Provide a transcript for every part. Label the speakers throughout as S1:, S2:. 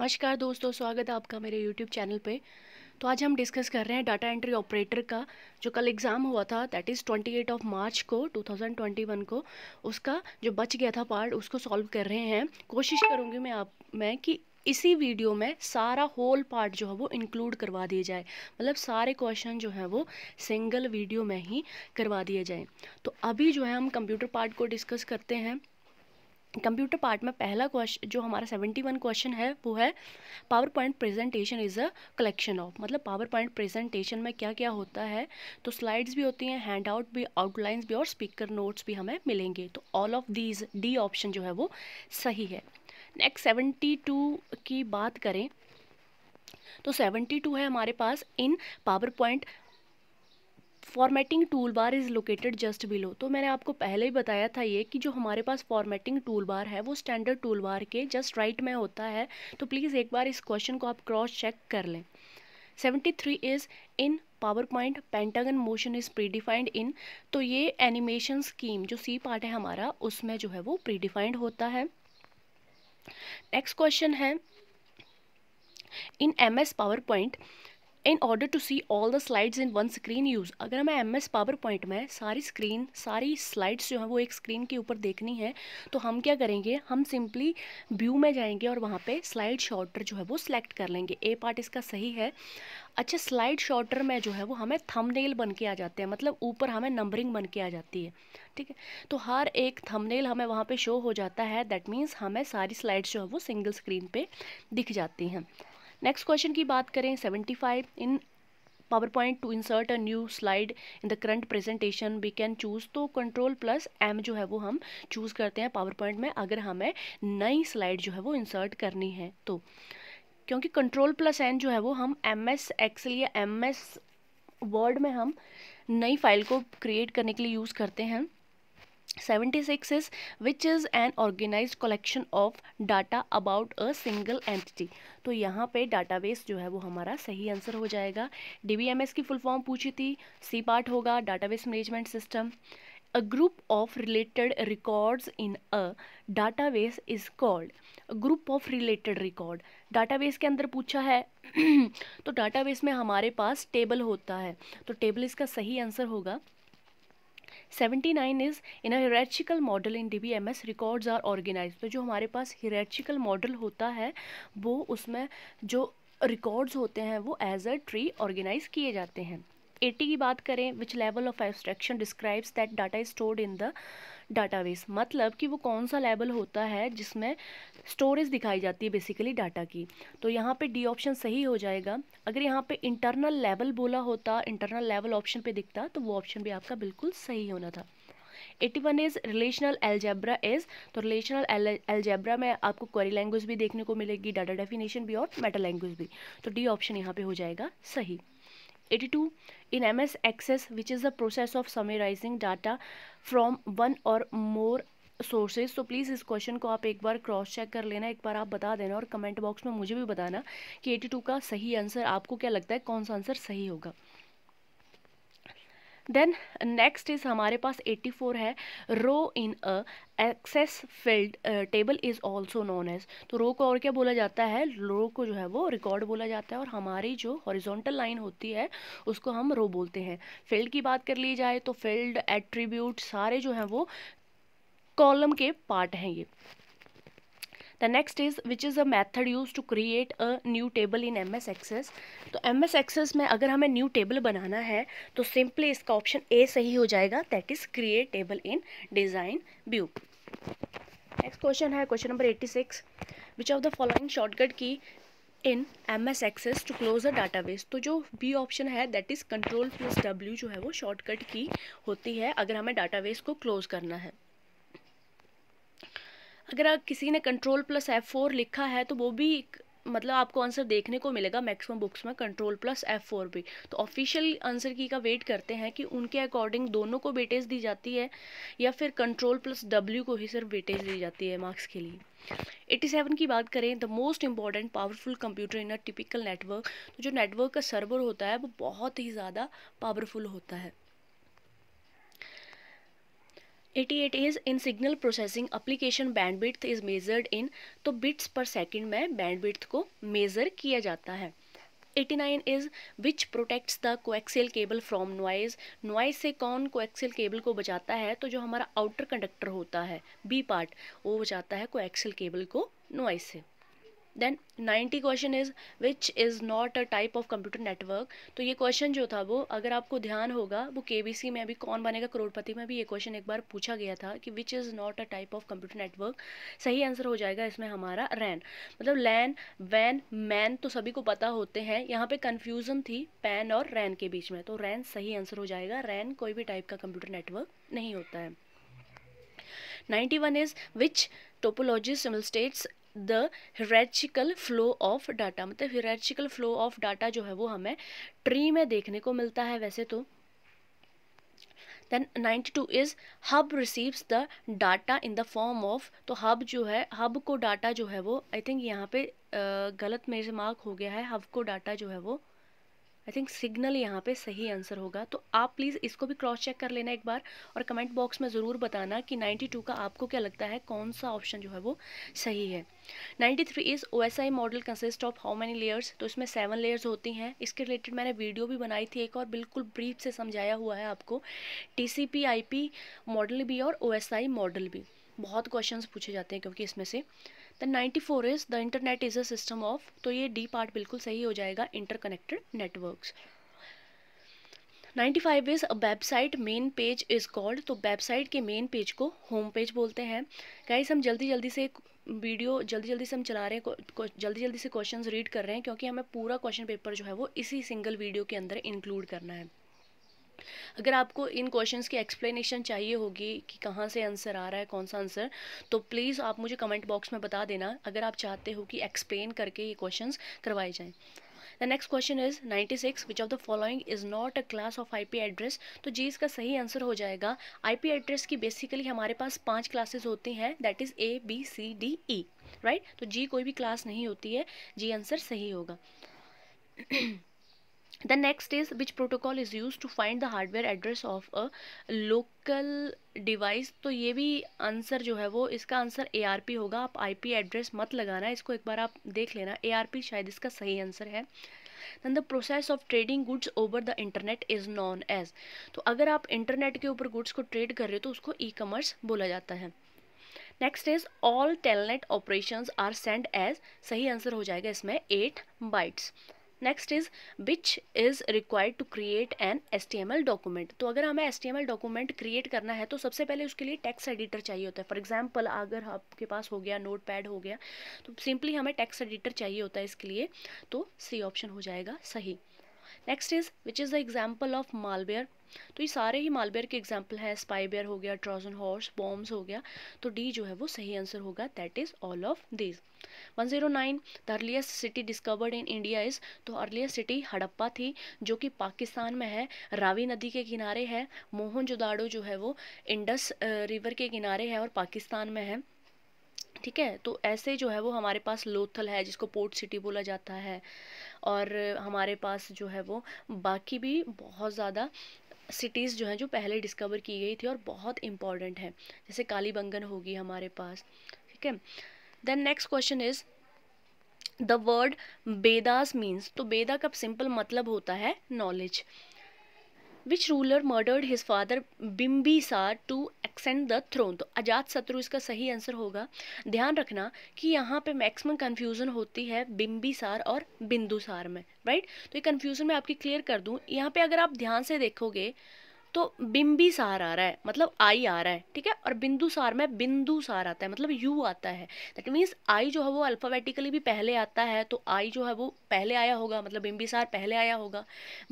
S1: नमस्कार दोस्तों स्वागत है आपका मेरे YouTube चैनल पे तो आज हम डिस्कस कर रहे हैं डाटा एंट्री ऑपरेटर का जो कल एग्ज़ाम हुआ था दैट इज़ 28 ऑफ मार्च को 2021 को उसका जो बच गया था पार्ट उसको सॉल्व कर रहे हैं कोशिश करूँगी मैं आप मैं कि इसी वीडियो में सारा होल पार्ट जो है वो इंक्लूड करवा दिए जाए मतलब सारे क्वेश्चन जो है वो सिंगल वीडियो में ही करवा दिए जाएँ तो अभी जो है हम कंप्यूटर पार्ट को डिस्कस करते हैं कंप्यूटर पार्ट में पहला क्वेश्चन जो हमारा सेवेंटी वन क्वेश्चन है वो है PowerPoint presentation is a collection of मतलब पावर पॉइंट प्रेजेंटेशन में क्या क्या होता है तो स्लाइड्स भी होती हैं हैंड आउट भी आउटलाइंस भी और स्पीकर नोट्स भी हमें मिलेंगे तो all of these D option जो है वो सही है नेक्स्ट सेवेंटी टू की बात करें तो सेवेंटी टू है हमारे पास in PowerPoint formatting tool bar is located just below तो मैंने आपको पहले ही बताया था ये कि जो हमारे पास फॉर्मेटिंग टूल बार है वो स्टैंडर्ड टूल बार के जस्ट राइट में होता है तो प्लीज़ एक बार इस क्वेश्चन को आप क्रॉस चेक कर लें seventy three is in PowerPoint pentagon motion is predefined in तो ये एनिमेशन स्कीम जो सी पार्ट है हमारा उसमें जो है वो प्री डिफाइंड होता है नेक्स्ट क्वेश्चन है in M S PowerPoint in order to see all the slides in one screen use अगर हमें एम एस पावर पॉइंट में सारी स्क्रीन सारी स्लाइड्स जो हैं वो एक स्क्रीन के ऊपर देखनी है तो हम क्या करेंगे हम सिंपली व्यू में जाएंगे और वहाँ पे स्लाइड शॉर्टर जो है वो सिलेक्ट कर लेंगे ए पार्ट इसका सही है अच्छा स्लाइड शॉर्टर में जो है वो हमें नेल बन के आ जाते हैं मतलब ऊपर हमें नंबरिंग बन के आ जाती है ठीक है तो हर एक नेल हमें वहाँ पर शो हो जाता है दैट मीन्स हमें सारी स्लाइड्स जो है वो सिंगल स्क्रीन पर दिख जाती हैं नेक्स्ट क्वेश्चन की बात करें seventy five in PowerPoint to insert a new slide in the current presentation we can choose तो कंट्रोल प्लस एम जो है वो हम चूज़ करते हैं पावर पॉइंट में अगर हमें नई स्लाइड जो है वो इंसर्ट करनी है तो क्योंकि कंट्रोल प्लस एन जो है वो हम एम एस एक्सल या एम एस वर्ड में हम नई फाइल को क्रिएट करने के लिए यूज़ करते हैं 76 is which is an organize collection of data about a single entity तो यहाँ पे बेस जो है वो हमारा सही आंसर हो जाएगा डी वी एम एस की फुल फॉर्म पूछी थी सी पार्ट होगा database management system a group of related records in a database is called a group of related record database के अंदर पूछा है तो डाटा बेस में हमारे पास टेबल होता है तो टेबल इसका सही आंसर होगा 79 is in a model in D B M S records are organize तो जो हमारे पास हिराचिकल मॉडल होता है वो उसमें जो रिकॉर्ड्स होते हैं वो एज अ ट्री ऑर्गेनाइज किए जाते हैं एटी की बात करें which level of abstraction describes that data is stored in the database मतलब कि वो कौन सा लेवल होता है जिसमें स्टोरेज दिखाई जाती है बेसिकली डाटा की तो यहाँ पे डी ऑप्शन सही हो जाएगा अगर यहाँ पे इंटरनल लेवल बोला होता इंटरनल लेवल ऑप्शन पे दिखता तो वो ऑप्शन भी आपका बिल्कुल सही होना था eighty one is relational algebra is तो रिलेशनल एलजेब्रा में आपको क्वेरी लैंग्वेज भी देखने को मिलेगी डाटा डेफिनेशन भी और मेटा लैंग्वेज भी तो डी ऑप्शन यहाँ पे हो जाएगा सही 82 in ms access which is the process of summarizing data from one or more sources तो प्लीज़ इस क्वेश्चन को आप एक बार क्रॉस चेक कर लेना एक बार आप बता देना और कमेंट बॉक्स में मुझे भी बताना कि 82 का सही आंसर आपको क्या लगता है कौन सा आंसर सही होगा देन नेक्स्ट इज़ हमारे पास 84 है row in a Access field table is also known as तो रो को और क्या बोला जाता है रो को जो है वो रिकॉर्ड बोला जाता है और हमारी जो हॉरिजॉन्टल लाइन होती है उसको हम रो बोलते हैं फील्ड की बात कर ली जाए तो फील्ड एट्रीब्यूट सारे जो हैं वो कॉलम के पार्ट हैं ये The next is which is a method used to create a new table in MS Access. तो MS Access में अगर हमें new table बनाना है तो simply इसका option A सही हो जाएगा that is create table in design view. Next question है question number 86. Which of the following shortcut key in M S Access to close a database तो जो बी ऑप्शन है that is control plus W जो है वो shortcut की होती है अगर हमें डाटाबेस को क्लोज करना है अगर आप किसी ने कंट्रोल प्लस एफ फोर लिखा है तो वो भी मतलब आपको आंसर देखने को मिलेगा मैक्सिमम बुक्स में कंट्रोल प्लस एफ फोर भी तो ऑफिशियल आंसर की का वेट करते हैं कि उनके अकॉर्डिंग दोनों को वेटेज दी जाती है या फिर कंट्रोल प्लस डब्ल्यू को ही सिर्फ वेटेज दी जाती है मार्क्स के लिए 87 की बात करें the most important powerful computer in a typical network तो जो नेटवर्क का सर्वर होता है वो बहुत ही ज़्यादा पावरफुल होता है 88 is in signal processing application bandwidth is measured in तो bits per second में bandwidth को measure किया जाता है 89 is which protects the coaxial cable from noise noise से कौन coaxial cable को बचाता है तो जो हमारा outer conductor होता है B part वो बचाता है coaxial cable को noise से then ninety question is which is not a type of computer network तो ये क्वेश्चन जो था वो अगर आपको ध्यान होगा वो के में अभी कौन बनेगा करोड़पति में भी ये क्वेश्चन एक बार पूछा गया था कि which is not a type of computer network सही आंसर हो जाएगा इसमें हमारा रैन मतलब लैन वैन मैन तो सभी को पता होते हैं यहाँ पे कन्फ्यूज़न थी पैन और रैन के बीच में तो रैन सही आंसर हो जाएगा रैन कोई भी टाइप का कंप्यूटर नेटवर्क नहीं होता है 91 which topology topology states the hierarchical flow of data मतलब हराचिकल फ्लो ऑफ डाटा जो है वो हमें ट्री में देखने को मिलता है वैसे तो then two is hub receives the data in the form of तो हब जो है हब को डाटा जो है वो आई थिंक यहाँ पे गलत मेरे मार्क हो गया है हब को डाटा जो है वो आई थिंक सिग्नल यहाँ पे सही आंसर होगा तो आप प्लीज़ इसको भी क्रॉस चेक कर लेना एक बार और कमेंट बॉक्स में ज़रूर बताना कि 92 का आपको क्या लगता है कौन सा ऑप्शन जो है वो सही है 93 three is O S I model consist of how many layers तो इसमें सेवन लेयर्स होती हैं इसके रिलेटेड मैंने वीडियो भी बनाई थी एक और बिल्कुल ब्रीफ से समझाया हुआ है आपको T C P I P model भी और ओ एस आई मॉडल भी बहुत क्वेश्चन पूछे जाते हैं क्योंकि इसमें से then 94 is the internet is a system of तो ये डी पार्ट बिल्कुल सही हो जाएगा interconnected networks 95 is website main page is called तो वेबसाइट के मेन पेज को होम पेज बोलते हैं गाइस हम जल्दी जल्दी से वीडियो जल्दी जल्दी से हम चला रहे हैं जल्दी जल्दी से क्वेश्चंस रीड कर रहे हैं क्योंकि हमें पूरा क्वेश्चन पेपर जो है वो इसी सिंगल वीडियो के अंदर इंक्लूड करना है अगर आपको इन क्वेश्चंस की एक्सप्लेनेशन चाहिए होगी कि कहाँ से आंसर आ रहा है कौन सा आंसर तो प्लीज़ आप मुझे कमेंट बॉक्स में बता देना अगर आप चाहते हो कि एक्सप्लेन करके ये क्वेश्चंस करवाए जाएँ the next question is 96 which of the following is not a class of IP address तो जी इसका सही आंसर हो जाएगा आईपी एड्रेस की बेसिकली हमारे पास पांच क्लासेस होती हैं that is A B C D E right तो जी कोई भी क्लास नहीं होती है जी आंसर सही होगा the next is which protocol is used to find the hardware address of a local device तो ये भी आंसर जो है वो इसका आंसर ए होगा आप पी एड्रेस मत लगाना इसको एक बार आप देख लेना ए शायद इसका सही आंसर है then the process of trading goods over the internet is known as तो अगर आप इंटरनेट के ऊपर गुड्स को ट्रेड कर रहे हो तो उसको ई कॉमर्स बोला जाता है next is all telnet operation are send as सही आंसर हो जाएगा इसमें eight bytes next is which is required to create an S T M L document तो अगर हमें S T M L document create करना है तो सबसे पहले उसके लिए टैक्स एडिटर चाहिए होता है फॉर एग्जाम्पल अगर आपके पास हो गया नोट पैड हो गया तो सिंपली हमें टैक्स एडिटर चाहिए होता है इसके लिए तो सी ऑप्शन हो जाएगा सही next is which is the example of malware तो ये सारे ही मालबेयर के एग्जाम्पल हैं स्पाईवेयर हो गया ट्रोजन हॉर्स बॉम्ब्स हो गया तो डी जो है वो सही आंसर होगा that is all of this 109 zero the earliest city discovered in India is तो अर्लीस्ट सिटी हड़प्पा थी जो कि पाकिस्तान में है रावी नदी के किनारे है मोहनजोदाड़ो जो है वो इंडस रिवर के किनारे है और पाकिस्तान में है ठीक है तो ऐसे जो है वो हमारे पास लोथल है जिसको पोर्ट सिटी बोला जाता है और हमारे पास जो है वो बाकी भी बहुत ज़्यादा सिटीज़ जो हैं जो पहले डिस्कवर की गई थी और बहुत इंपॉर्टेंट हैं जैसे कालीबंगन होगी हमारे पास ठीक है then next question is the word Vedas means तो बेदा का सिंपल मतलब होता है knowledge which ruler murdered his father सा टू एक्सेंड द थ्रोन तो अजात शत्रु इसका सही आंसर होगा ध्यान रखना कि यहाँ पे मैक्सिमम कन्फ्यूज़न होती है सार और बिंदुसार में राइट तो ये कन्फ्यूज़न मैं आपकी क्लियर कर दूँ यहाँ पे अगर आप ध्यान से देखोगे तो सार आ रहा है मतलब आई आ रहा है ठीक है और बिंदुसार में बिंदुसार आता है मतलब यू आता है दैट मीन्स आई जो है वो अल्फ़ाबेटिकली भी पहले आता है तो आई जो है वो पहले आया होगा मतलब सार पहले आया होगा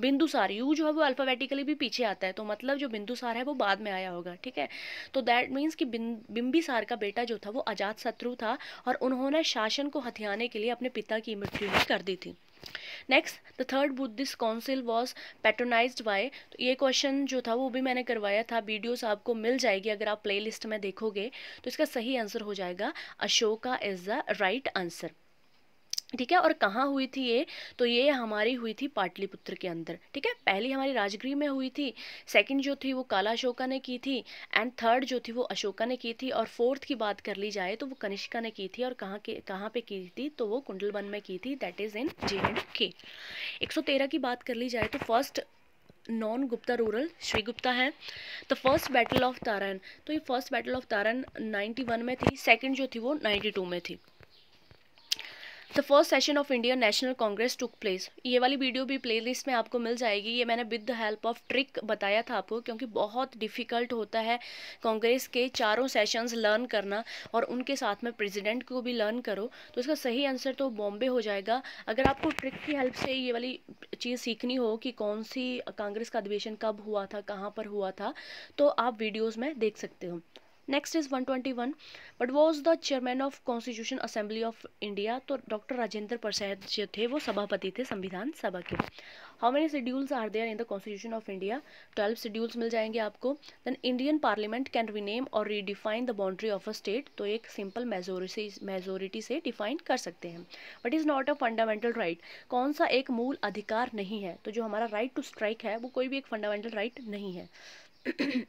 S1: बिंदुसार यू जो है वो अल्फ़ाबेटिकली भी पीछे आता है तो मतलब जो बिंदुसार है वो बाद में आया होगा ठीक है तो दैट मीन्स कि सार का बेटा जो था वो अजात शत्रु था और उन्होंने शासन को हथियाने के लिए अपने पिता की मृत्यु कर दी थी next the third Buddhist council was patronize by तो ये क्वेश्चन जो था वो भी मैंने करवाया था वीडियोस आपको मिल जाएगी अगर आप प्लेलिस्ट में देखोगे तो इसका सही आंसर हो जाएगा Ashoka is the right answer ठीक है और कहाँ हुई थी ये तो ये हमारी हुई थी पाटलिपुत्र के अंदर ठीक है पहली हमारी राजगृह में हुई थी सेकंड जो थी वो काला अशोका ने की थी एंड थर्ड जो थी वो अशोका ने की थी और फोर्थ की बात कर ली जाए तो वो कनिष्का ने की थी और कहाँ के कहाँ पे की थी तो वो कुंडलबन में की थी that is in J and K एक की बात कर ली जाए तो first known Gupta ruler Shri Gupta है द फर्स्ट बैटल ऑफ तारन तो ये फर्स्ट बैटल ऑफ तारन 91 में थी सेकंड जो थी वो 92 में थी the first session of Indian National Congress took place ये वाली वीडियो भी प्लेलिस्ट में आपको मिल जाएगी ये मैंने with the help of trick बताया था आपको क्योंकि बहुत डिफ़िकल्ट होता है कांग्रेस के चारों सेशंस लर्न करना और उनके साथ में प्रेसिडेंट को भी लर्न करो तो इसका सही आंसर तो बॉम्बे हो जाएगा अगर आपको ट्रिक की हेल्प से ये वाली चीज़ सीखनी हो कि कौन सी कांग्रेस का अधिवेशन कब हुआ था कहाँ पर हुआ था तो आप वीडियोज़ में देख सकते हो next is 121 but was the chairman of constitution assembly of India तो डॉक्टर राजेंद्र प्रसाद जो थे वो सभापति थे संविधान सभा के how many schedules are there in the constitution of India twelve schedules मिल जाएंगे आपको then Indian parliament can rename और redefine the boundary of a state तो एक सिंपल मेजोरिटी मेजोरिटी से डिफाइन कर सकते हैं but is not a fundamental right कौन सा एक मूल अधिकार नहीं है तो जो हमारा राइट टू स्ट्राइक है वो कोई भी एक फंडामेंटल राइट right नहीं है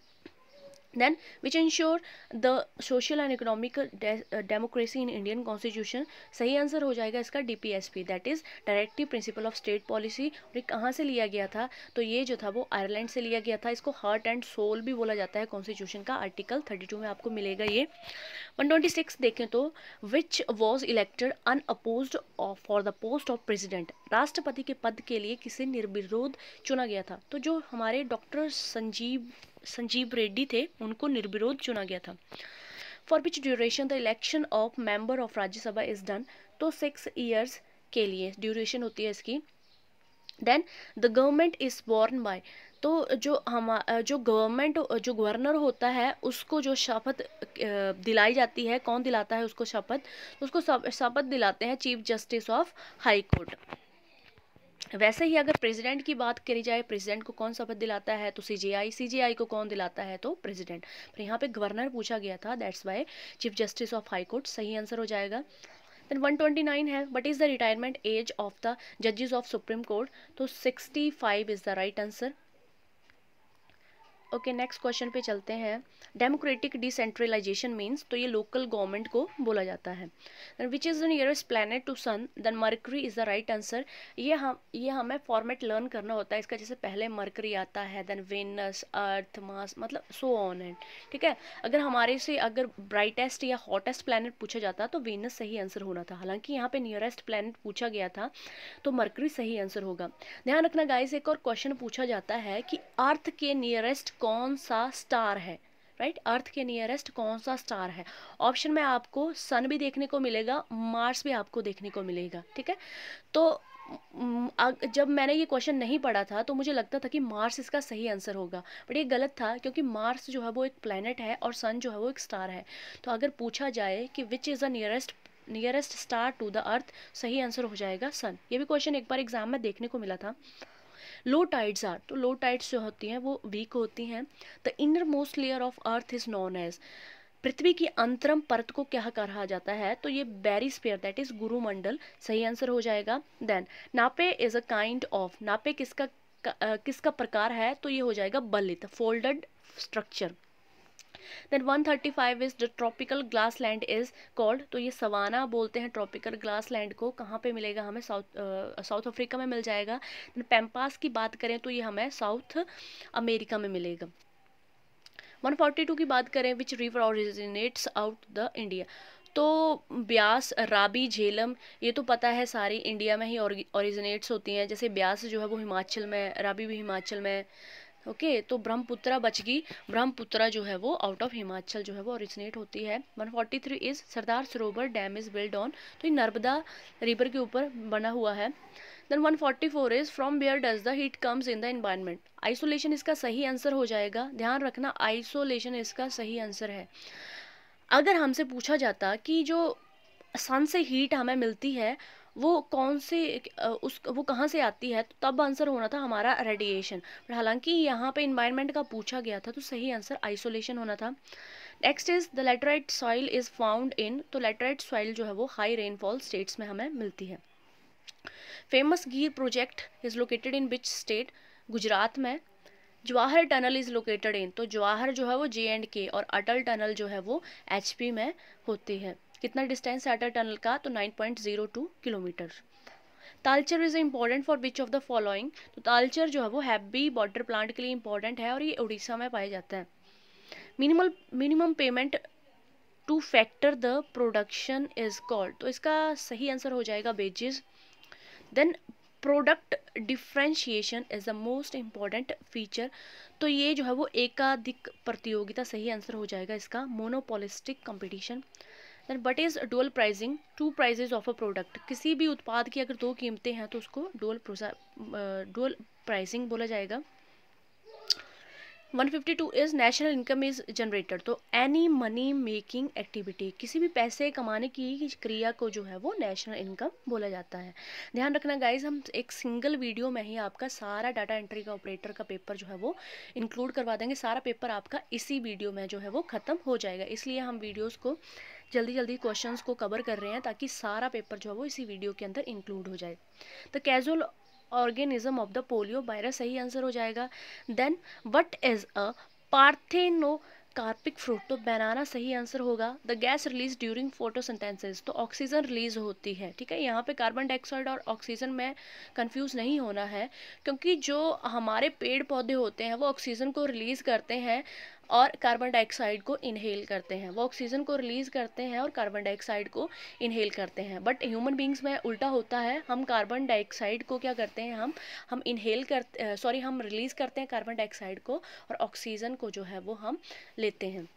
S1: then which ensure the social and economic de uh, democracy in indian constitution सही आंसर हो जाएगा इसका DPSP that is directive principle of state policy और ये कहाँ से लिया गया था तो ये जो था वो आयरलैंड से लिया गया था इसको हार्ट एंड सोल भी बोला जाता है कॉन्स्टिट्यूशन का आर्टिकल 32 में आपको मिलेगा ये 126 देखें तो which was elected unopposed for the post of president राष्ट्रपति के पद के लिए किसे निर्विरोध चुना गया था तो जो हमारे डॉक्टर संजीव संजीव रेड्डी थे उनको निर्विरोध चुना गया था for which duration the election of member of Rajya Sabha is done तो सिक्स ईयर्स के लिए ड्यूरेशन होती है इसकी then the government is borne by तो जो हम जो गवर्नमेंट जो गवर्नर होता है उसको जो शपथ दिलाई जाती है कौन दिलाता है उसको शपथ उसको शपथ दिलाते हैं chief justice of high court वैसे ही अगर प्रेसिडेंट की बात करी जाए प्रेसिडेंट को कौन शपथ दिलाता है तो सीजीआई सीजीआई को कौन दिलाता है तो प्रेसिडेंट पर यहाँ पे गवर्नर पूछा गया था that's why chief justice of high court सही आंसर हो जाएगा देन 129 है what is the retirement age of the जजेस ऑफ सुप्रीम कोर्ट तो 65 is the right answer okay next question पे चलते हैं डेमोक्रेटिक डिसेंट्रलाइजेशन मीन्स तो ये लोकल गवर्नमेंट को बोला जाता है which is the nearest planet to sun then Mercury is the right answer ये हम ये हमें फॉर्मेट लर्न करना होता है इसका जैसे पहले मर्करी आता है देन वेनस अर्थ मास मतलब सो ऑन एंड ठीक है अगर हमारे से अगर ब्राइटेस्ट या हॉटेस्ट प्लानट पूछा जाता तो वेनस सही आंसर होना था हालांकि यहाँ पे नियरेस्ट प्लानट पूछा गया था तो मर्करी सही आंसर होगा ध्यान रखना गाइस एक और क्वेश्चन पूछा जाता है कि अर्थ के नियरेस्ट कौन सा स्टार है राइट right? अर्थ के नियरेस्ट कौन सा स्टार है ऑप्शन में आपको सन भी देखने को मिलेगा मार्स भी आपको देखने को मिलेगा ठीक है तो जब मैंने ये क्वेश्चन नहीं पढ़ा था तो मुझे लगता था कि मार्स इसका सही आंसर होगा बट ये गलत था क्योंकि मार्स जो है वो एक प्लानट है और सन जो है वो एक स्टार है तो अगर पूछा जाए कि which is the nearest nearest star to the earth सही आंसर हो जाएगा सन ये भी क्वेश्चन एक बार एग्जाम में देखने को मिला था लो टाइड्स आर तो लो टाइड्स जो होती हैं वो वीक होती हैं the inner most layer of earth is known as पृथ्वी की अंतरम परत को क्या कहा जाता है तो ये बैरिस्पेयर दैट इज गुरुमंडल सही आंसर हो जाएगा देन नापे इज अ काइंड ऑफ नापे किसका किसका प्रकार है तो ये हो जाएगा बलित folded structure then 135 is the tropical grassland is called तो ये सवाना बोलते हैं ट्रॉपिकल ग्लास लैंड को कहाँ पे मिलेगा हमें साउथ साउथ अफ्रीका में मिल जाएगा पेम्पास की बात करें तो ये हमें साउथ अमेरिका में मिलेगा 142 की बात करें which river originates out the India तो ब्यास राबी झेलम ये तो पता है सारी इंडिया में ही ओरिजिनेट्स होती हैं जैसे ब्यास जो है वो हिमाचल में राबी भी हिमाचल में ओके okay, तो ब्रह्मपुत्रा बच गई ब्रह्मपुत्रा जो है वो आउट ऑफ हिमाचल जो है वो ओरिजिनेट होती है 143 फोर्टी थ्री इज सरदार सरोवर डैम इज बिल्ड ऑन तो ये नर्मदा रिवर के ऊपर बना हुआ है then 144 forty four is from where does the heat comes in the environment insolation इसका सही आंसर हो जाएगा ध्यान रखना आइसोलेशन इसका सही आंसर है अगर हमसे पूछा जाता कि जो सन से हीट हमें मिलती है वो कौन से उस वो कहाँ से आती है तो तब आंसर होना था हमारा रेडिएशन हालांकि यहाँ पे इन्वायरमेंट का पूछा गया था तो सही आंसर आइसोलेशन होना था next is the laterite soil is found in तो लेटराइट सॉइल जो है वो हाई रेनफॉल स्टेट्स में हमें मिलती है famous Gir project is located in which state Gujarat में Jawahar tunnel is located in तो जवाहर जो है वो जे एंड के और अटल टनल जो है वो एच में होती है कितना डिस्टेंस है अटल टनल का तो 9.02 kilometre Talcher is important for which of the following तो तालचर जो है वो हैवी वाटर प्लांट के लिए इम्पॉर्टेंट है और ये उड़ीसा में पाए जाते हैं minimal minimum payment to factor the production is called तो इसका सही आंसर हो जाएगा wages then product differentiation is the most important feature तो ये जो है वो एकाधिक प्रतियोगिता सही आंसर हो जाएगा इसका monopolistic competition then what is dual pricing to prices of a product किसी भी उत्पाद की अगर दो कीमतें हैं तो उसको डोल डोल प्राइजिंग बोला जाएगा 152 is national income is generated तो एनी मनी मेकिंग एक्टिविटी किसी भी पैसे कमाने की क्रिया को जो है वो नेशनल इनकम बोला जाता है ध्यान रखना गाइज हम एक सिंगल वीडियो में ही आपका सारा डाटा एंट्री का ऑपरेटर का पेपर जो है वो इंक्लूड करवा देंगे सारा पेपर आपका इसी वीडियो में जो है वो ख़त्म हो जाएगा इसलिए हम वीडियोज़ को जल्दी जल्दी क्वेश्चंस को कवर कर रहे हैं ताकि सारा पेपर जो है वो इसी वीडियो के अंदर इंक्लूड हो जाए the causal organism of the polio virus सही आंसर हो जाएगा then what is a parthenocarpic fruit तो बनाना सही आंसर होगा the gas release during photosynthesis तो ऑक्सीजन रिलीज होती है ठीक है यहाँ पे कार्बन डाइऑक्साइड और ऑक्सीजन में कंफ्यूज नहीं होना है क्योंकि जो हमारे पेड़ पौधे होते हैं वो ऑक्सीजन को रिलीज़ करते हैं और कार्बन डाइऑक्साइड को इनहेल करते हैं वो ऑक्सीजन को रिलीज़ करते हैं और कार्बन डाइऑक्साइड को इनहेल करते हैं बट ह्यूमन बींग्स में उल्टा होता है हम कार्बन डाइऑक्साइड को क्या करते हैं हम हम इनहेल कर सॉरी हम रिलीज़ करते हैं कार्बन डाइऑक्साइड को और ऑक्सीजन को जो है वो हम लेते हैं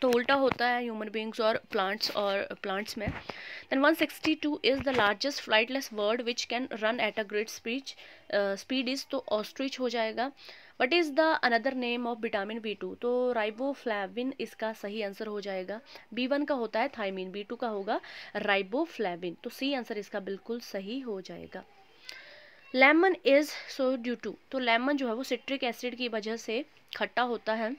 S1: तो उल्टा होता है ह्यूमन बींग्स और प्लांट्स और प्लांट्स में then 162 is the largest flightless bird which can run at a great speech speed is तो ऑस्ट्रिच हो जाएगा what is the another name of vitamin B two तो राइबोफ्लाविन इसका सही आंसर हो जाएगा बी वन का होता है थाइमिन बी टू का होगा राइबोफ्लाविन तो सी आंसर इसका बिल्कुल सही हो जाएगा lemon is sour due to तो लेमन जो है वो सिट्रिक एसिड की वजह से खट्टा होता है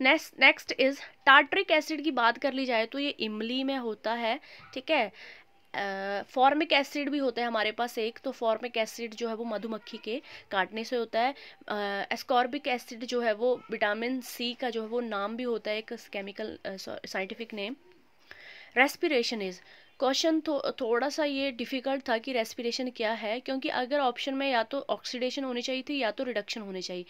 S1: next next is tartaric acid की बात कर ली जाए तो ये इमली में होता है ठीक है फॉर्मिक एसिड भी होता है हमारे पास एक तो फॉर्मिक एसिड जो है वो मधुमक्खी के काटने से होता है एस्कॉर्बिक एसिड जो है वो विटामिन सी का जो है वो नाम भी होता है एक chemical scientific name respiration is question though, थोड़ा सा ये डिफ़िकल्ट था कि रेस्पिरेशन क्या है क्योंकि अगर ऑप्शन में या तो ऑक्सीडेशन होनी चाहिए थी या तो रिडक्शन होनी चाहिए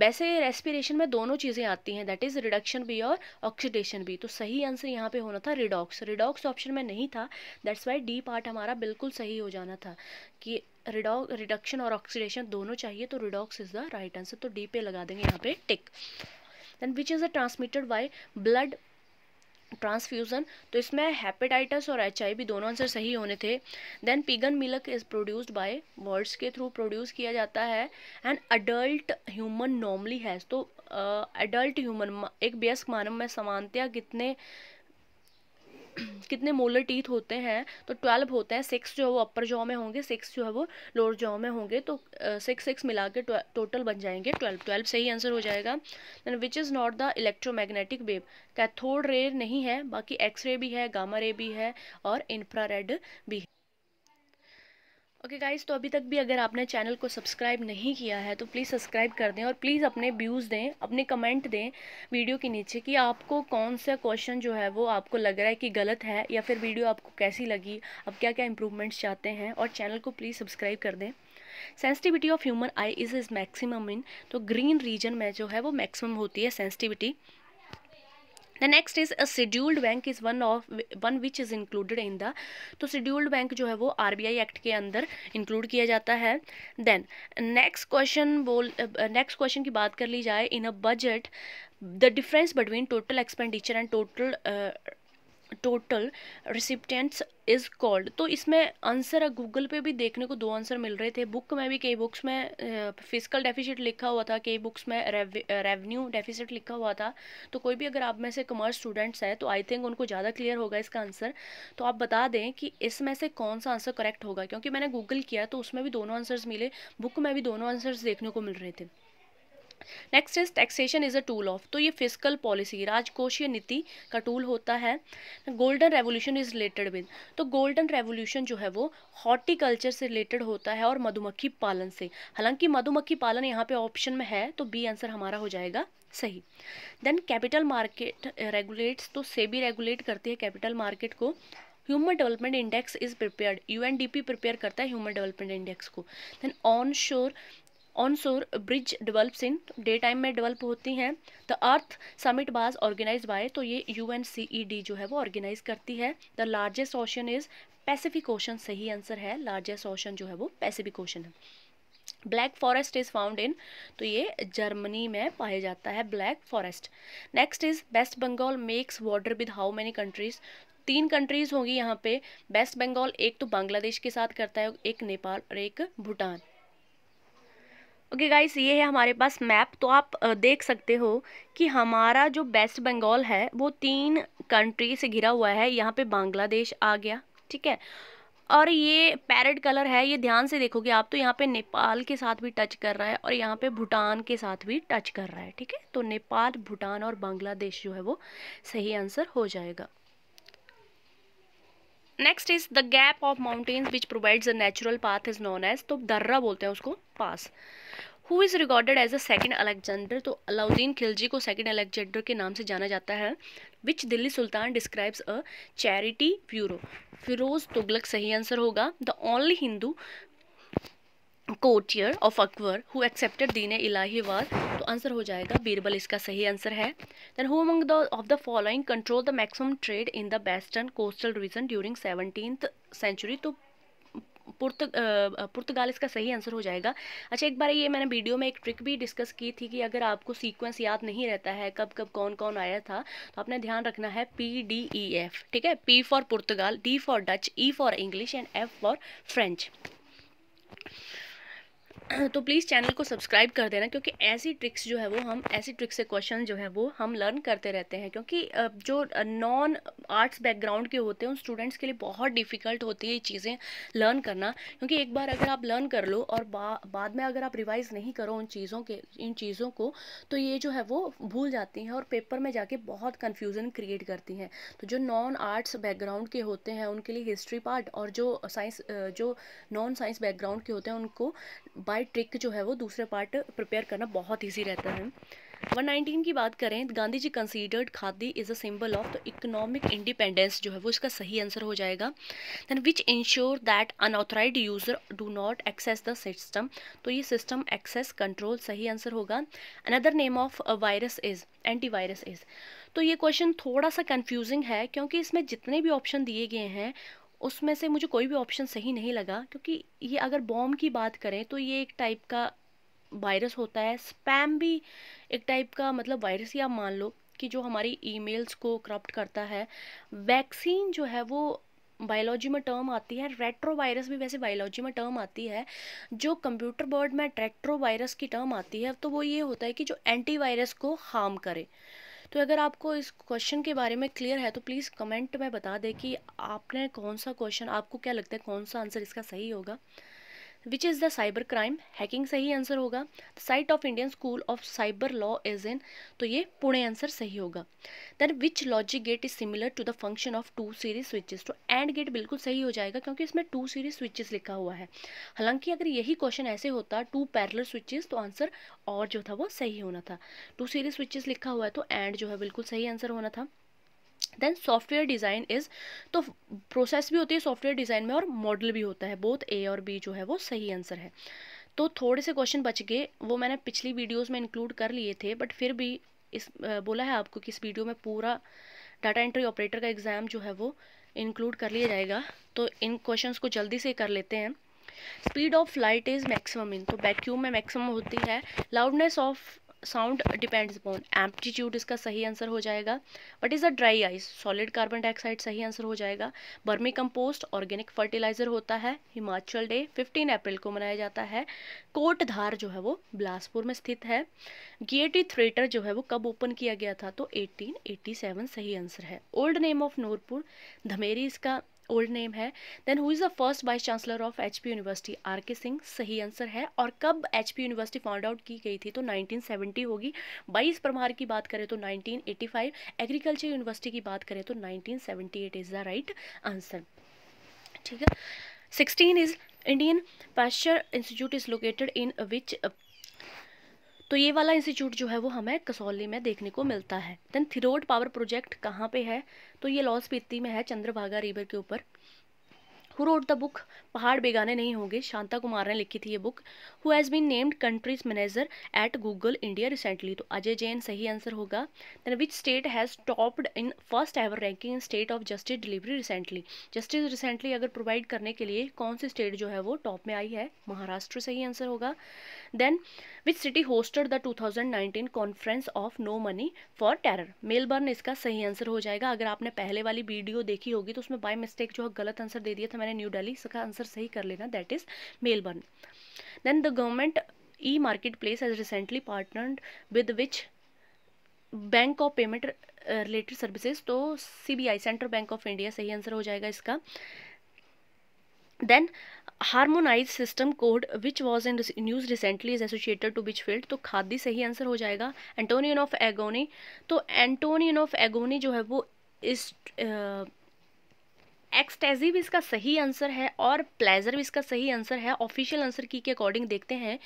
S1: वैसे रेस्पिरेशन में दोनों चीज़ें आती हैं दैट इज़ रिडक्शन भी और ऑक्सीडेशन भी तो सही आंसर यहाँ पे होना था रिडॉक्स रिडॉक्स ऑप्शन में नहीं था दैट्स वाई डी पार्ट हमारा बिल्कुल सही हो जाना था कि रिडॉक रिडक्शन और ऑक्सीडेशन दोनों चाहिए तो redox is the right answer तो डी पे लगा देंगे यहाँ पे tick then which is a transmitted by blood transfusion तो इसमें हैपेटाइटिस और एच भी दोनों आंसर सही होने थे then pigeon milk is produced by birds के थ्रू प्रोड्यूस किया जाता है and adult human normally has तो अडल्ट ह्यूमन एक व्यस्क मानव में समानतया कितने कितने मोलर टीथ होते हैं तो ट्वेल्व होते हैं सिक्स जो है वो अपर जॉ में होंगे सिक्स जो है वो लोअर जॉ में होंगे तो सिक्स सिक्स मिला के टोटल बन जाएंगे ट्वेल्व ट्वेल्व सही आंसर हो जाएगा then which is not the electromagnetic wave cathode ray नहीं है बाकी एक्स रे भी है गामा रे भी है और इंफ्रा भी है ओके okay गाइस तो अभी तक भी अगर आपने चैनल को सब्सक्राइब नहीं किया है तो प्लीज़ सब्सक्राइब कर दें और प्लीज़ अपने व्यूज़ दें अपने कमेंट दें वीडियो के नीचे कि आपको कौन सा क्वेश्चन जो है वो आपको लग रहा है कि गलत है या फिर वीडियो आपको कैसी लगी अब क्या क्या इंप्रूवमेंट्स चाहते हैं और चैनल को प्लीज़ सब्सक्राइब कर दें sensitivity of human eye is is maximum in तो ग्रीन रीजन में जो है वो मैक्सिमम होती है sensitivity the next is a scheduled bank is one of one which is included in the तो शेड्यूल्ड बैंक जो है वो आई एक्ट के अंदर इंक्लूड किया जाता है देन नेक्स्ट क्वेश्चन बोल नेक्स्ट क्वेश्चन की बात कर ली जाए in a budget the difference between total expenditure and total total receipts is called तो इसमें आंसर गूगल पे भी देखने को दो आंसर मिल रहे थे बुक में भी कई बुक्स में फिजिकल डेफिसिट लिखा हुआ था कई बुक्स में रेवेन्यू डेफिसिट लिखा हुआ था तो कोई भी अगर आप में से कॉमर्स स्टूडेंट्स हैं तो आई थिंक उनको ज़्यादा क्लियर होगा इसका आंसर तो आप बता दें कि इसमें से कौन सा आंसर करेक्ट होगा क्योंकि मैंने गूगल किया तो उसमें भी दोनों आंसर्स मिले बुक में भी दोनों आंसर्स देखने को मिल रहे थे next is taxation is a tool of तो ये फिजिकल पॉलिसी राजकोषीय नीति का टूल होता है golden revolution is related with तो गोल्डन रेवोल्यूशन जो है वो हॉर्टिकल्चर से रिलेटेड होता है और मधुमक्खी पालन से हालांकि मधुमक्खी पालन यहाँ पे ऑप्शन में है तो बी आंसर हमारा हो जाएगा सही देन कैपिटल मार्केट रेगुलेट्स तो सेबी रेगुलेट करती है कैपिटल मार्केट को human development index is D P prepare करता है ह्यूमन डेवलपमेंट इंडेक्स को then onshore onshore breeze develops in day time में डेवलप होती हैं the earth summit was organize by तो ये U N C E D जो है वो ऑर्गेनाइज करती है the largest ocean is Pacific Ocean सही आंसर है लार्जेस्ट ऑशन जो है वो पैसिफिक ओशन है Black Forest is found in तो ये जर्मनी में पाया जाता है Black Forest next is West Bengal makes border with how many countries तीन कंट्रीज़ होगी यहाँ पे वेस्ट बंगाल एक तो बांग्लादेश के साथ करता है एक नेपाल और एक भूटान ओके गाइस ये है हमारे पास मैप तो आप देख सकते हो कि हमारा जो वेस्ट बंगाल है वो तीन कंट्री से घिरा हुआ है यहाँ पे बांग्लादेश आ गया ठीक है और ये पैरेट कलर है ये ध्यान से देखोगे आप तो यहाँ पे नेपाल के साथ भी टच कर रहा है और यहाँ पे भूटान के साथ भी टच कर रहा है ठीक है तो नेपाल भूटान और बांग्लादेश जो है वो सही आंसर हो जाएगा next is the gap of mountains which provides a natural path is known as तो दर्रा बोलते हैं उसको pass who is recorded as a second Alexander तो अलाउद्दीन खिलजी को सेकेंड अलेक्जेंडर के नाम से जाना जाता है which Delhi sultan describes a charity bureau Firoz Tughlaq सही आंसर होगा the only Hindu courtier of Akbar who accepted Din Ilahi वार तो आंसर हो जाएगा बीरबल इसका सही आंसर है then who among the of the following control the maximum trade in the western coastal region during seventeen century तो पुर्त पुर्तगाल इसका सही आंसर हो जाएगा अच्छा एक बार ये मैंने वीडियो में एक ट्रिक भी डिस्कस की थी कि अगर आपको सीक्वेंस याद नहीं रहता है कब कब कौन कौन आया था तो आपने ध्यान रखना है पी डी ई एफ ठीक है P for Portugal D for Dutch E for English and F for French तो प्लीज़ चैनल को सब्सक्राइब कर देना क्योंकि ऐसी ट्रिक्स जो है वो हम ऐसी ट्रिक्स से क्वेश्चन जो है वो हम लर्न करते रहते हैं क्योंकि जो नॉन आर्ट्स बैकग्राउंड के होते हैं उन स्टूडेंट्स के लिए बहुत डिफ़िकल्ट होती है ये चीज़ें लर्न करना क्योंकि एक बार अगर आप लर्न कर लो और बा, बाद में अगर आप रिवाइज नहीं करो उन चीज़ों के इन चीज़ों को तो ये जो है वो भूल जाती हैं और पेपर में जाके बहुत कन्फ्यूज़न क्रिएट करती हैं तो जो नॉन आर्ट्स बैकग्राउंड के होते हैं उनके लिए हिस्ट्री पार्ट और जो साइंस जो नॉन साइंस बैकग्राउंड के होते हैं उनको बाय ट्रिक जो है वो दूसरा पार्ट प्रिपेयर करना बहुत ईजी रहता है 119 की बात करें Gandhi ji considered khadi is a symbol of the economic independence जो है वो इसका सही आंसर हो जाएगा then which ensure that unauthorize user do not access the system तो ये सिस्टम एक्सेस कंट्रोल सही आंसर होगा another name of virus is anti virus is तो ये क्वेश्चन थोड़ा सा कन्फ्यूजिंग है क्योंकि इसमें जितने भी ऑप्शन दिए गए हैं उसमें से मुझे कोई भी ऑप्शन सही नहीं लगा क्योंकि ये अगर बॉम्ब की बात करें तो ये एक टाइप का वायरस होता है स्पैम भी एक टाइप का मतलब वायरस ही आप मान लो कि जो हमारी ईमेल्स को करप्ट करता है वैक्सीन जो है वो बायोलॉजी में टर्म आती है रेट्रोवायरस भी वैसे बायोलॉजी में टर्म आती है जो कंप्यूटर बर्ड में रेट्रोवायरस की टर्म आती है तो वो ये होता है कि जो एंटीवायरस को हार्म करे तो अगर आपको इस क्वेश्चन के बारे में क्लियर है तो प्लीज़ कमेंट में बता दें कि आपने कौन सा क्वेश्चन आपको क्या लगता है कौन सा आंसर इसका सही होगा which is the cyber crime hacking सही आंसर होगा site of Indian School of Cyber Law is in तो ये पुणे आंसर सही होगा then which logic gate is similar to the function of two series switches तो एंड गेट बिल्कुल सही हो जाएगा क्योंकि इसमें टू सीरीज स्विचेस लिखा हुआ है हालांकि अगर यही क्वेश्चन ऐसे होता टू पैरलर स्विचेस तो आंसर और जो था वो सही होना था टू सीरीज स्विचेस लिखा हुआ है तो एंड जो है बिल्कुल सही आंसर होना था देन सॉफ्टवेयर डिज़ाइन इज़ तो प्रोसेस भी होती है सॉफ्टवेयर डिज़ाइन में और मॉडल भी होता है बोथ ए और बी जो है वो सही आंसर है तो थोड़े से क्वेश्चन बच गए वो मैंने पिछली वीडियोस में इंक्लूड कर लिए थे बट फिर भी इस बोला है आपको कि इस वीडियो में पूरा डाटा एंट्री ऑपरेटर का एग्ज़ाम जो है वो इंक्लूड कर लिया जाएगा तो इन क्वेश्चन को जल्दी से कर लेते हैं speed of light is maximum in तो वैक्यूम में मैक्सिमम होती है loudness of sound depends upon amplitude इसका सही आंसर हो जाएगा what is a dry ice solid carbon dioxide सही आंसर हो जाएगा बर्मी कंपोस्ट ऑर्गेनिक फर्टिलाइजर होता है हिमाचल डे 15 अप्रैल को मनाया जाता है कोटधार जो है वो बिलासपुर में स्थित है गेटी थिएटर जो है वो कब ओपन किया गया था तो 1887 सही आंसर है old name of Nurpur Dhameri इसका ओल्ड नेम है then who is the first vice chancellor of H university R K Singh सही आंसर है और कब एच यूनिवर्सिटी फाउंड आउट की गई थी तो 1970 होगी बाईस प्रमार की बात करें तो 1985 एग्रीकल्चर यूनिवर्सिटी की बात करें तो 1978 इज़ द राइट आंसर ठीक है 16 is Indian pasture institute is located in which तो ये वाला इंस्टीट्यूट जो है वो हमें कसौली में देखने को मिलता है देन थिरोड पावर प्रोजेक्ट कहाँ पे है तो ये लॉस पीती में है चंद्रभागा रिवर के ऊपर हु रोड द बुक पहाड़ बेगाने नहीं होंगे शांता कुमार ने लिखी थी ये book who has been named countries manager at Google India recently तो अजय जैन सही आंसर होगा then which state has topped in first ever ranking in state of justice delivery recently justice recently अगर प्रोवाइड करने के लिए कौन सी स्टेट जो है वो टॉप में आई है महाराष्ट्र सही आंसर होगा then which city hosted the 2019 conference of no money for terror Melbourne इसका सही आंसर हो जाएगा अगर आपने पहले वाली वीडियो देखी होगी तो उसमें बाय मिस्टेक जो है गलत आंसर दे दिया था मैंने न्यू डेली इसका आंसर सही कर लेना that is Melbourne Then the government e-marketplace has recently partnered with which bank of payment related services तो CBI central bank of India सही आंसर हो जाएगा इसका then harmonize system code which was in news recently is associated to which field तो खादी सही answer हो जाएगा एंटोनियन of agony तो एंटोनियन ऑफ एगोनी जो है वो इस uh, एक्सटेजी भी इसका सही आंसर है और प्लेजर भी इसका सही आंसर है ऑफिशियल आंसर की के अकॉर्डिंग देखते हैं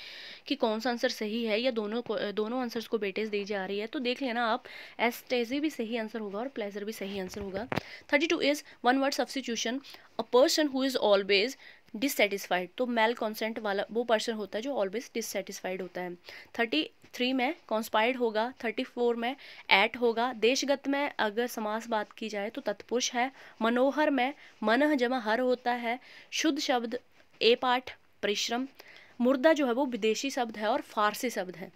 S1: कि कौन सा आंसर सही है या दोनों दोनों आंसर्स को बेटेज दी जा रही है तो देख लेना आप एक्सटेजिव भी सही आंसर होगा और प्लेजर भी सही आंसर होगा thirty two is one word substitution a person who is always dissatisfied तो मेल कॉन्सेंट वाला वो पर्सन होता है जो ऑलवेज डिससेटिस्फाइड होता है थर्टी थ्री में कॉन्स्पायर्ड होगा थर्टी फोर में एट होगा देशगत में अगर समास बात की जाए तो तत्पुरुष है मनोहर में मनह जमा हर होता है शुद्ध शब्द ए पाठ परिश्रम मुर्दा जो है वो विदेशी शब्द है और फारसी शब्द है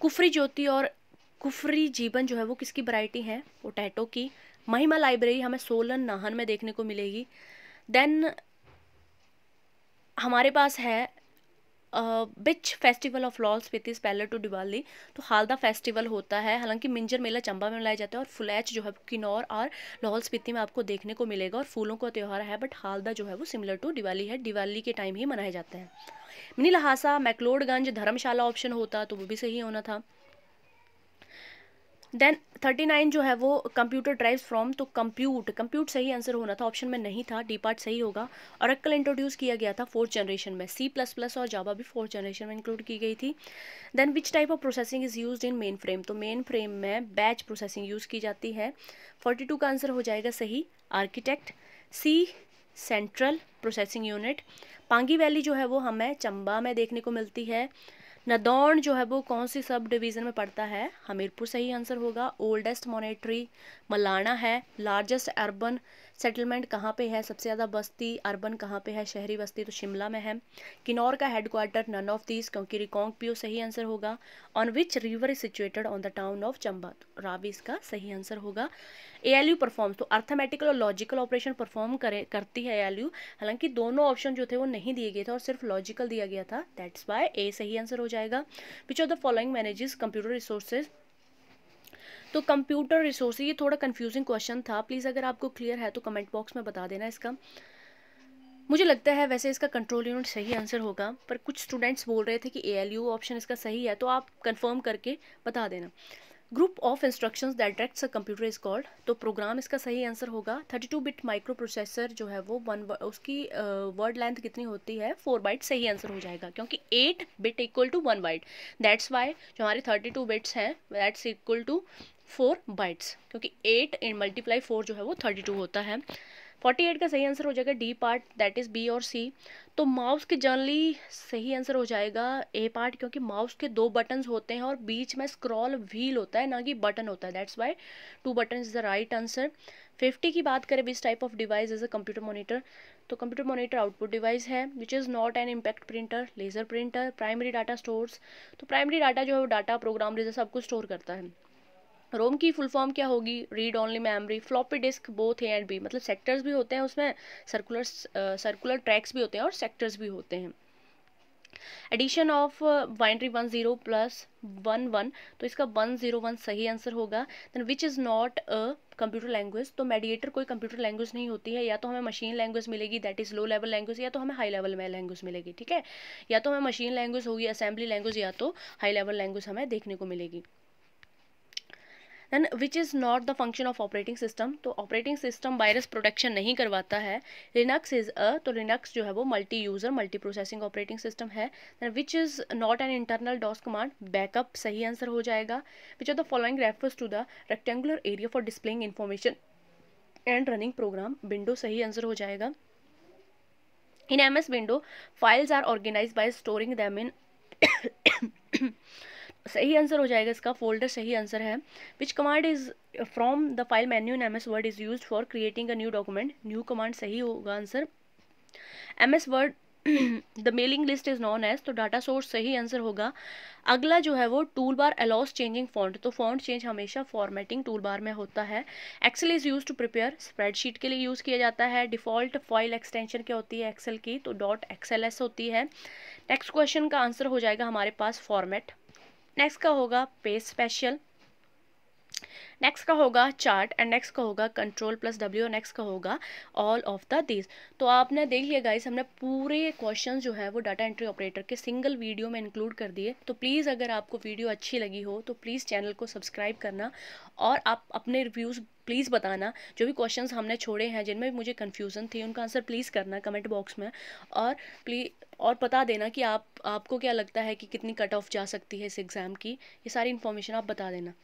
S1: कुफरी ज्योति और कुफरी जीवन जो है वो किसकी वराइटी है पोटैटो की महिमा लाइब्रेरी हमें सोलन नाहन में देखने को मिलेगी देन हमारे पास है which festival of Lahaul with is parallel to Diwali तो हालदा फेस्टिवल होता है हालांकि मिंजर मेला चंबा में मनाया जाता है और फ्लैच जो है किन्नौर और लाहौल स्पीति में आपको देखने को मिलेगा और फूलों का त्यौहार है बट हालदा जो है वो सिमिलर टू दिवाली है दिवाली के टाइम ही मनाए जाते हैं मिनी लहासा मैकलोडगंज धर्मशाला ऑप्शन होता तो वो भी सही होना था देन थर्टी नाइन जो है वो कंप्यूटर ड्राइव्स फ्रॉम तो कंप्यूट कंप्यूट सही आंसर होना था ऑप्शन में नहीं था डी पार्ट सही होगा और अक्कल इंट्रोड्यूस किया गया था फोर्थ जनरेशन में सी प्लस प्लस और जावा भी फोर्थ जनरेशन में इंक्लूड की गई थी then which type of processing is use in mainframe तो मेन फ्रेम में बैच प्रोसेसिंग यूज़ की जाती है फोर्टी टू का आंसर हो जाएगा सही architect C central processing unit Pangi valley जो है वो हमें चंबा में देखने को मिलती है नदौन जो है वो कौन सी सब डिवीज़न में पड़ता है हमीरपुर सही आंसर होगा ओल्डेस्ट मॉनेटरी मलाना है लार्जेस्ट अर्बन सेटलमेंट कहाँ पे है सबसे ज़्यादा बस्ती अर्बन कहाँ पे है शहरी बस्ती तो शिमला में है किन्नौर का head quarter none of these क्योंकि रिकोंग पियो सही आंसर होगा on which river is situated on the town of Chamba Ravi इसका सही आंसर होगा ए एल यू परफॉर्म्स तो अर्थमेटिकल और लॉजिकल ऑपरेशन परफॉर्म करे करती है ए एल यू हालांकि दोनों ऑप्शन जो थे वो नहीं दिए गए थे और सिर्फ लॉजिकल दिया गया था दैट्स वाई ए सही आंसर हो जाएगा which of the following manages computer resources तो कंप्यूटर रिसोर्स ये थोड़ा कन्फ्यूजिंग क्वेश्चन था प्लीज़ अगर आपको क्लियर है तो कमेंट बॉक्स में बता देना इसका मुझे लगता है वैसे इसका कंट्रोल यूनिट सही आंसर होगा पर कुछ स्टूडेंट्स बोल रहे थे कि ए ऑप्शन इसका सही है तो आप कंफर्म करके बता देना group of instructions that directs a computer is called तो प्रोग्राम इसका सही आंसर होगा 32 बिट माइक्रो प्रोसेसर जो है वो वन उसकी वर्ड लेंथ कितनी होती है फोर बाइट सही आंसर हो जाएगा क्योंकि eight bit equal to one byte that's why जो हमारे टू बिट्स हैं that's equal to four bytes क्योंकि एट इन मल्टीप्लाई फोर जो है वो थर्टी टू होता है फोर्टी एट का सही आंसर हो जाएगा D part that is B और सी तो माउस के जर्नली सही आंसर हो जाएगा ए पार्ट क्योंकि माउस के दो बटन्स होते हैं और बीच में स्क्रॉल व्हील होता है ना कि बटन होता है that's why two button is the right answer fifty की बात करें this type of device is a computer monitor तो कंप्यूटर मोनीटर आउटपुट डिवाइस है which is not an impact printer laser printer primary data stores तो primary data जो है वो data programme laser सब कुछ स्टोर करता है रोम की फुल फॉर्म क्या होगी read only memory floppy disk both A and B मतलब सेक्टर्स भी होते हैं उसमें सर्कुलर सर्कुलर ट्रैक्स भी होते हैं और सेक्टर्स भी होते हैं addition of binary one zero plus one one तो इसका वन जीरो वन सही आंसर होगा then which is not a computer language तो मेडिएटर कोई कंप्यूटर लैंग्वेज नहीं होती है या तो हमें मशीन लैंग्वेज मिलेगी that is low level language या तो हमें हाई लेवल में लैंग्वेज मिलेगी ठीक है या तो हमें मशीन लैंग्वेज होगी असेंबली लैंग्वेज या तो हाई लेवल लैंग्वेज हमें देखने को मिलेगी then which is not the function of operating system तो ऑपरेटिंग सिस्टम वायरस प्रोटेक्शन नहीं करवाता है लिनक्स इज़ अ तो लिनक्स जो है वो multi user multi processing operating system है then which is not an internal DOS command backup सही आंसर हो जाएगा which are the following refers to the rectangular area for displaying information and running program window सही answer हो जाएगा M S window files are organise by storing them in सही answer हो जाएगा इसका फोल्डर सही आंसर है which command is from the file menu in M S word is use for creating a new document new command सही होगा answer M S word the mailing list is known as तो data source सही answer होगा अगला जो है वो tool bar allows changing font तो फॉन्ट चेंज हमेशा फॉर्मेटिंग टूल बार में होता है excel is use to prepare spreadsheet के लिए यूज़ किया जाता है डिफ़ॉल्ट फाइल एक्सटेंशन क्या होती है एक्सेल की तो डॉट एक्सेल होती है नेक्स्ट क्वेश्चन का आंसर हो जाएगा हमारे पास फॉर्मेट नेक्स्ट का होगा पे स्पेशल नेक्स्ट का होगा चार्ट एंड नेक्स्ट का होगा कंट्रोल प्लस डब्ल्यू और नेक्स्ट का होगा ऑल ऑफ द दिस तो आपने देख लिया गाइस हमने पूरे क्वेश्चन जो है वो डाटा एंट्री ऑपरेटर के सिंगल वीडियो में इंक्लूड कर दिए तो प्लीज़ अगर आपको वीडियो अच्छी लगी हो तो प्लीज़ चैनल को सब्सक्राइब करना और आप अपने रिव्यूज़ प्लीज़ बताना जो भी क्वेश्चन हमने छोड़े हैं जिनमें मुझे कन्फ्यूज़न थी उनका आंसर प्लीज़ करना कमेंट बॉक्स में और प्लीज़ और बता देना कि आप आपको क्या लगता है कि कितनी कट ऑफ जा सकती है इस एग्ज़ाम की ये सारी इन्फॉर्मेशन आप बता देना